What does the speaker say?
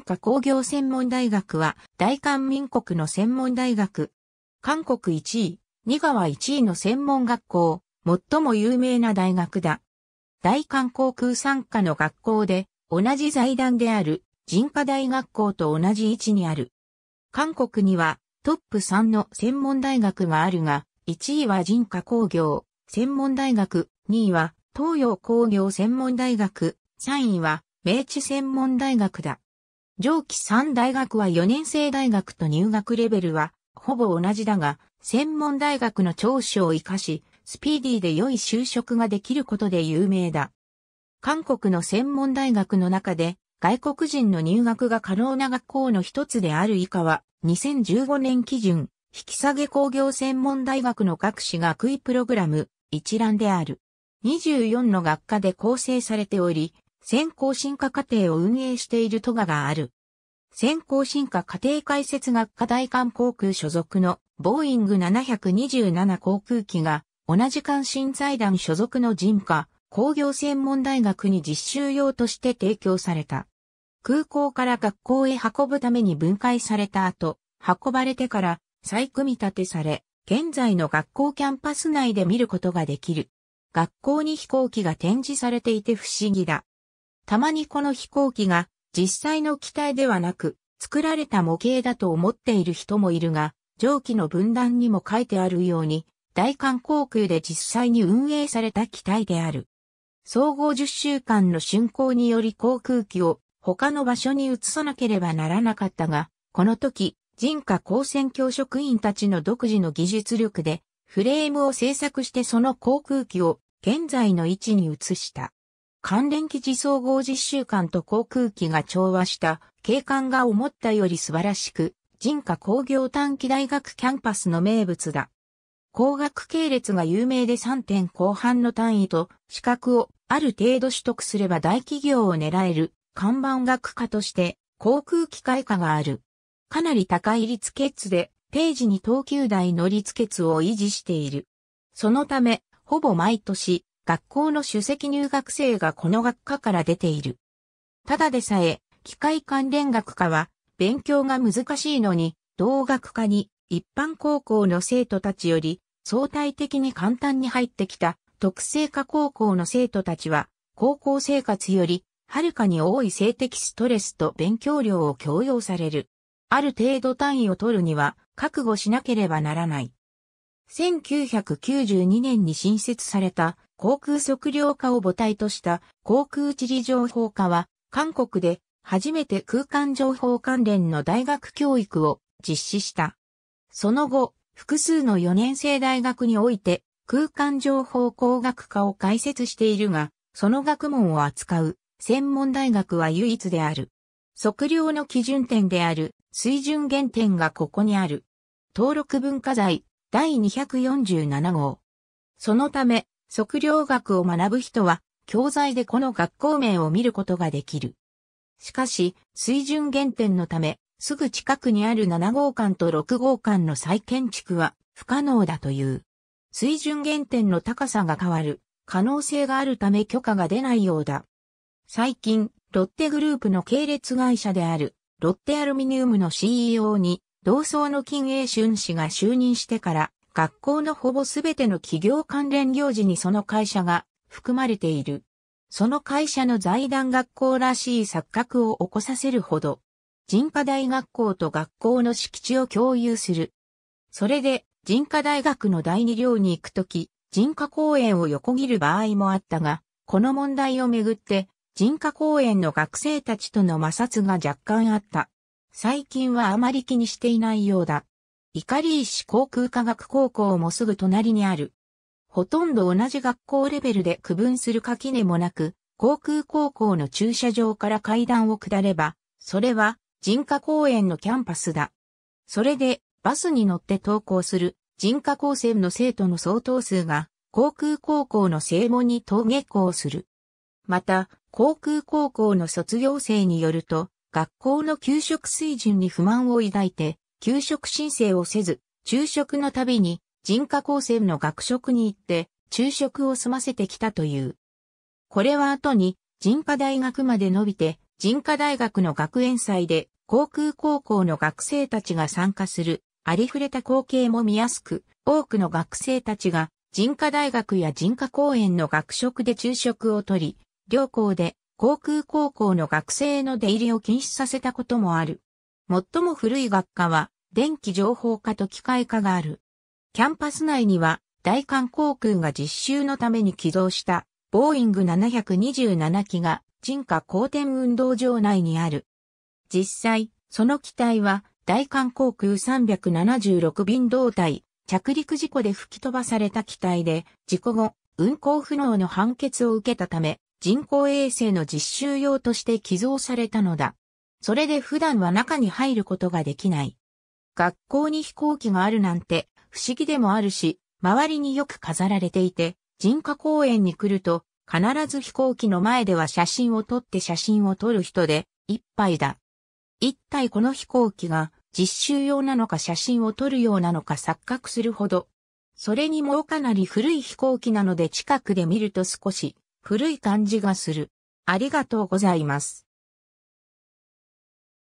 化工業専門大学は大韓民国の専門大学。韓国1位、二川1位の専門学校、最も有名な大学だ。大韓航空参加の学校で、同じ財団である、人科大学校と同じ位置にある。韓国にはトップ3の専門大学があるが、1位は人科工業専門大学、2位は東洋工業専門大学、3位は明治専門大学だ。上記3大学は4年生大学と入学レベルはほぼ同じだが、専門大学の長所を活かし、スピーディーで良い就職ができることで有名だ。韓国の専門大学の中で、外国人の入学が可能な学校の一つである以下は、2015年基準、引き下げ工業専門大学の各種学位プログラム、一覧である。24の学科で構成されており、先行進化課程を運営している都ががある。先行進化課程解説学科大韓航空所属のボーイング727航空機が同じ関心財団所属の人科工業専門大学に実習用として提供された。空港から学校へ運ぶために分解された後、運ばれてから再組み立てされ、現在の学校キャンパス内で見ることができる。学校に飛行機が展示されていて不思議だ。たまにこの飛行機が実際の機体ではなく作られた模型だと思っている人もいるが、上記の分断にも書いてあるように、大韓航空で実際に運営された機体である。総合10週間の竣工により航空機を他の場所に移さなければならなかったが、この時、人家高専教職員たちの独自の技術力で、フレームを製作してその航空機を現在の位置に移した。関連記事総合実習館と航空機が調和した景観が思ったより素晴らしく、人科工業短期大学キャンパスの名物だ。工学系列が有名で3点後半の単位と資格をある程度取得すれば大企業を狙える看板学科として航空機械科がある。かなり高い率決で定時に東急台の立決を維持している。そのため、ほぼ毎年学校の主席入学生がこの学科から出ている。ただでさえ、機械関連学科は勉強が難しいのに、同学科に一般高校の生徒たちより相対的に簡単に入ってきた特性科高校の生徒たちは、高校生活よりはるかに多い性的ストレスと勉強量を強要される。ある程度単位を取るには覚悟しなければならない。1992年に新設された航空測量化を母体とした航空地理情報化は、韓国で初めて空間情報関連の大学教育を実施した。その後、複数の4年生大学において空間情報工学科を開設しているが、その学問を扱う専門大学は唯一である。測量の基準点である水準原点がここにある。登録文化財第247号。そのため、測量学を学ぶ人は、教材でこの学校名を見ることができる。しかし、水準原点のため、すぐ近くにある7号館と6号館の再建築は不可能だという。水準原点の高さが変わる可能性があるため許可が出ないようだ。最近、ロッテグループの系列会社であるロッテアルミニウムの CEO に同窓の金英春氏が就任してから学校のほぼすべての企業関連行事にその会社が含まれている。その会社の財団学校らしい錯覚を起こさせるほど、人科大学校と学校の敷地を共有する。それで、人科大学の第二寮に行くとき、人科公園を横切る場合もあったが、この問題をめぐって、人科公園の学生たちとの摩擦が若干あった。最近はあまり気にしていないようだ。イカリー市航空科学高校もすぐ隣にある。ほとんど同じ学校レベルで区分する垣根もなく、航空高校の駐車場から階段を下れば、それは人家公園のキャンパスだ。それでバスに乗って登校する人家高専の生徒の相当数が航空高校の正門に登下校する。また、航空高校の卒業生によると、学校の給食水準に不満を抱いて、休職申請をせず、昼食のたびに人科高専の学食に行って、昼食を済ませてきたという。これは後に、人科大学まで伸びて、人科大学の学園祭で、航空高校の学生たちが参加する、ありふれた光景も見やすく、多くの学生たちが、人科大学や人科公園の学食で昼食をとり、両校で航空高校の学生への出入りを禁止させたこともある。最も古い学科は、電気情報化と機械化がある。キャンパス内には、大韓航空が実習のために起動したボーイング727機が人家公転運動場内にある。実際、その機体は大韓航空376便胴体、着陸事故で吹き飛ばされた機体で、事故後、運航不能の判決を受けたため、人工衛星の実習用として寄贈されたのだ。それで普段は中に入ることができない。学校に飛行機があるなんて不思議でもあるし、周りによく飾られていて、人家公園に来ると必ず飛行機の前では写真を撮って写真を撮る人でいっぱいだ。一体この飛行機が実習用なのか写真を撮るようなのか錯覚するほど。それにもうかなり古い飛行機なので近くで見ると少し古い感じがする。ありがとうございます。